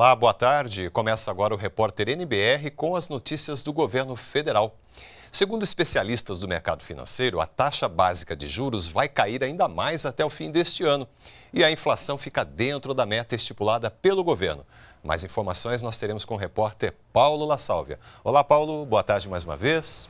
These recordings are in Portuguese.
Olá, boa tarde. Começa agora o repórter NBR com as notícias do governo federal. Segundo especialistas do mercado financeiro, a taxa básica de juros vai cair ainda mais até o fim deste ano e a inflação fica dentro da meta estipulada pelo governo. Mais informações nós teremos com o repórter Paulo La Sálvia. Olá, Paulo. Boa tarde mais uma vez.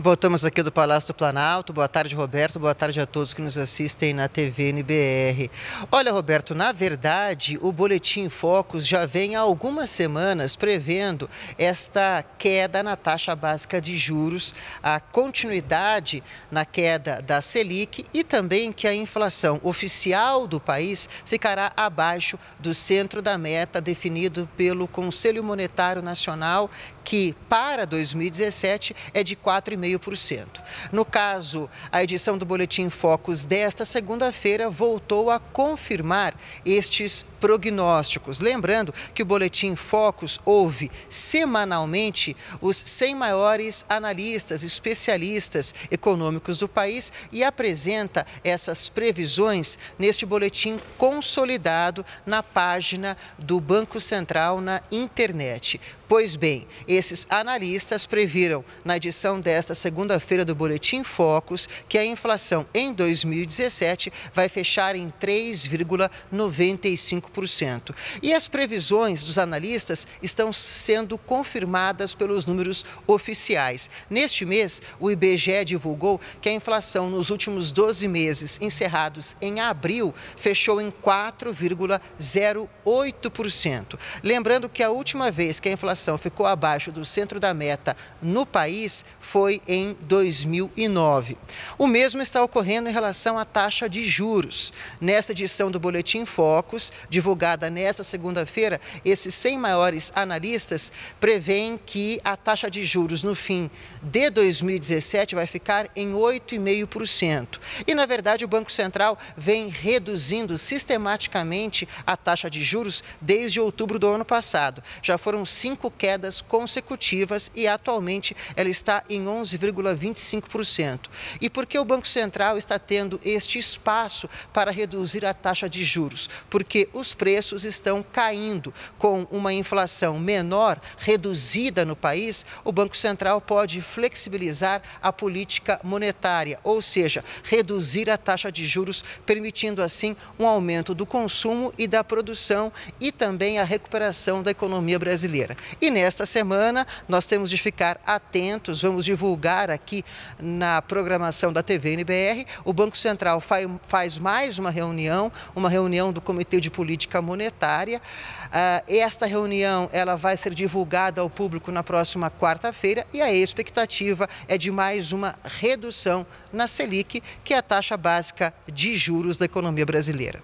Voltamos aqui do Palácio do Planalto. Boa tarde, Roberto. Boa tarde a todos que nos assistem na TV NBR. Olha, Roberto, na verdade, o Boletim focos já vem há algumas semanas prevendo esta queda na taxa básica de juros, a continuidade na queda da Selic e também que a inflação oficial do país ficará abaixo do centro da meta definido pelo Conselho Monetário Nacional, que para 2017 é de 4,5%. No caso, a edição do Boletim Focus desta segunda-feira voltou a confirmar estes prognósticos. Lembrando que o Boletim Focus ouve semanalmente os 100 maiores analistas, especialistas econômicos do país e apresenta essas previsões neste boletim consolidado na página do Banco Central na internet. Pois bem, esses analistas previram na edição desta segunda-feira do Boletim Focus que a inflação em 2017 vai fechar em 3,95%. E as previsões dos analistas estão sendo confirmadas pelos números oficiais. Neste mês, o IBGE divulgou que a inflação nos últimos 12 meses encerrados em abril fechou em 4,08%. Lembrando que a última vez que a inflação ficou abaixo abaixo do centro da meta no país foi em 2009. O mesmo está ocorrendo em relação à taxa de juros. Nesta edição do Boletim Focus, divulgada nesta segunda-feira, esses 100 maiores analistas prevêem que a taxa de juros no fim de 2017 vai ficar em 8,5%. E, na verdade, o Banco Central vem reduzindo sistematicamente a taxa de juros desde outubro do ano passado. Já foram cinco quedas consecutivas consecutivas e atualmente ela está em 11,25%. E por que o Banco Central está tendo este espaço para reduzir a taxa de juros? Porque os preços estão caindo. Com uma inflação menor, reduzida no país, o Banco Central pode flexibilizar a política monetária, ou seja, reduzir a taxa de juros, permitindo assim um aumento do consumo e da produção e também a recuperação da economia brasileira. E nesta semana, semana. Nós temos de ficar atentos, vamos divulgar aqui na programação da TV NBR. O Banco Central faz mais uma reunião, uma reunião do Comitê de Política Monetária. Ah, esta reunião ela vai ser divulgada ao público na próxima quarta-feira e a expectativa é de mais uma redução na Selic, que é a taxa básica de juros da economia brasileira.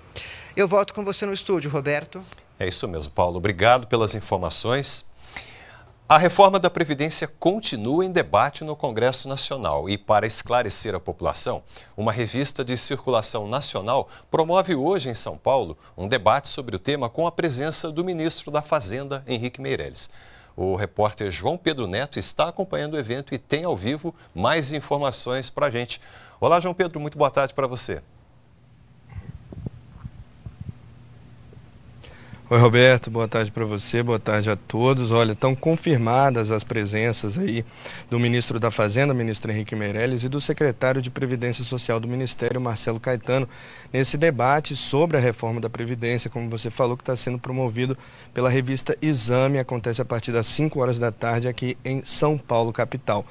Eu volto com você no estúdio, Roberto. É isso mesmo, Paulo. Obrigado pelas informações. A reforma da Previdência continua em debate no Congresso Nacional e, para esclarecer a população, uma revista de circulação nacional promove hoje em São Paulo um debate sobre o tema com a presença do ministro da Fazenda, Henrique Meirelles. O repórter João Pedro Neto está acompanhando o evento e tem ao vivo mais informações para a gente. Olá, João Pedro, muito boa tarde para você. Oi, Roberto, boa tarde para você, boa tarde a todos. Olha, estão confirmadas as presenças aí do ministro da Fazenda, ministro Henrique Meirelles, e do secretário de Previdência Social do Ministério, Marcelo Caetano, nesse debate sobre a reforma da Previdência, como você falou, que está sendo promovido pela revista Exame, acontece a partir das 5 horas da tarde aqui em São Paulo, capital.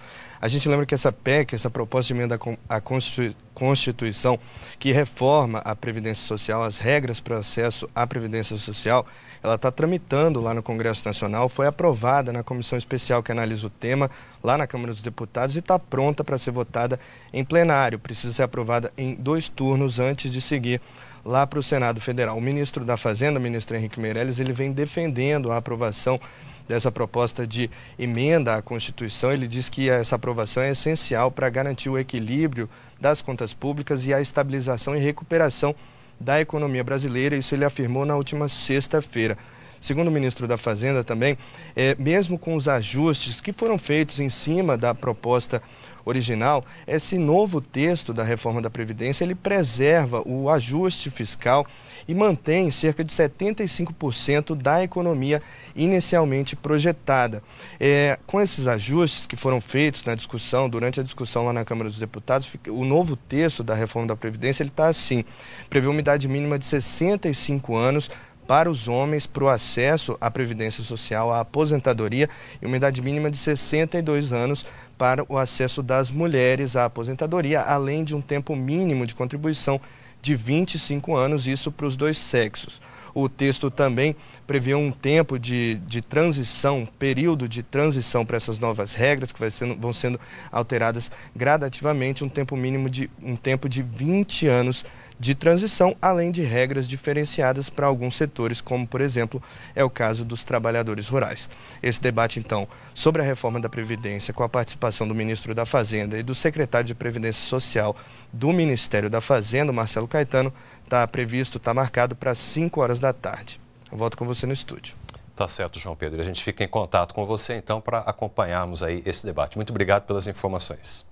A gente lembra que essa PEC, essa proposta de emenda à Constituição, que reforma a Previdência Social, as regras para acesso à Previdência Social, ela está tramitando lá no Congresso Nacional, foi aprovada na comissão especial que analisa o tema, lá na Câmara dos Deputados, e está pronta para ser votada em plenário. Precisa ser aprovada em dois turnos antes de seguir lá para o Senado Federal. O ministro da Fazenda, ministro Henrique Meirelles, ele vem defendendo a aprovação dessa proposta de emenda à Constituição. Ele diz que essa aprovação é essencial para garantir o equilíbrio das contas públicas e a estabilização e recuperação da economia brasileira. Isso ele afirmou na última sexta-feira. Segundo o ministro da Fazenda também, é, mesmo com os ajustes que foram feitos em cima da proposta original, esse novo texto da reforma da Previdência, ele preserva o ajuste fiscal e mantém cerca de 75% da economia inicialmente projetada. É, com esses ajustes que foram feitos na discussão, durante a discussão lá na Câmara dos Deputados, o novo texto da reforma da Previdência, ele está assim, prevê uma idade mínima de 65 anos para os homens para o acesso à Previdência Social, à aposentadoria e uma idade mínima de 62 anos para o acesso das mulheres à aposentadoria, além de um tempo mínimo de contribuição de 25 anos, isso para os dois sexos. O texto também prevê um tempo de, de transição, um período de transição para essas novas regras que sendo, vão sendo alteradas gradativamente, um tempo mínimo de um tempo de 20 anos de transição, além de regras diferenciadas para alguns setores, como, por exemplo, é o caso dos trabalhadores rurais. Esse debate, então, sobre a reforma da Previdência, com a participação do ministro da Fazenda e do secretário de Previdência Social do Ministério da Fazenda, Marcelo Caetano, está previsto, está marcado para 5 horas da tarde. Eu volto com você no estúdio. Tá certo, João Pedro. A gente fica em contato com você então para acompanharmos aí esse debate. Muito obrigado pelas informações.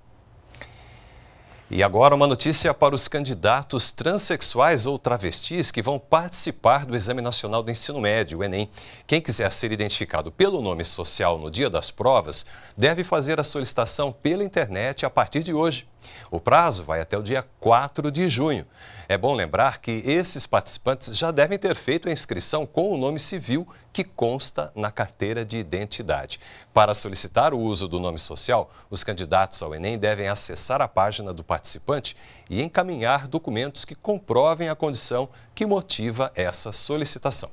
E agora uma notícia para os candidatos transexuais ou travestis que vão participar do Exame Nacional do Ensino Médio, o Enem. Quem quiser ser identificado pelo nome social no dia das provas, deve fazer a solicitação pela internet a partir de hoje. O prazo vai até o dia 4 de junho. É bom lembrar que esses participantes já devem ter feito a inscrição com o nome civil que consta na carteira de identidade. Para solicitar o uso do nome social, os candidatos ao Enem devem acessar a página do participante e encaminhar documentos que comprovem a condição que motiva essa solicitação.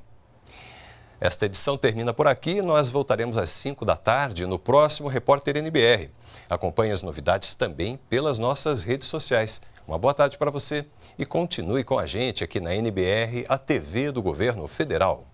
Esta edição termina por aqui. Nós voltaremos às 5 da tarde no próximo Repórter NBR. Acompanhe as novidades também pelas nossas redes sociais. Uma boa tarde para você e continue com a gente aqui na NBR, a TV do Governo Federal.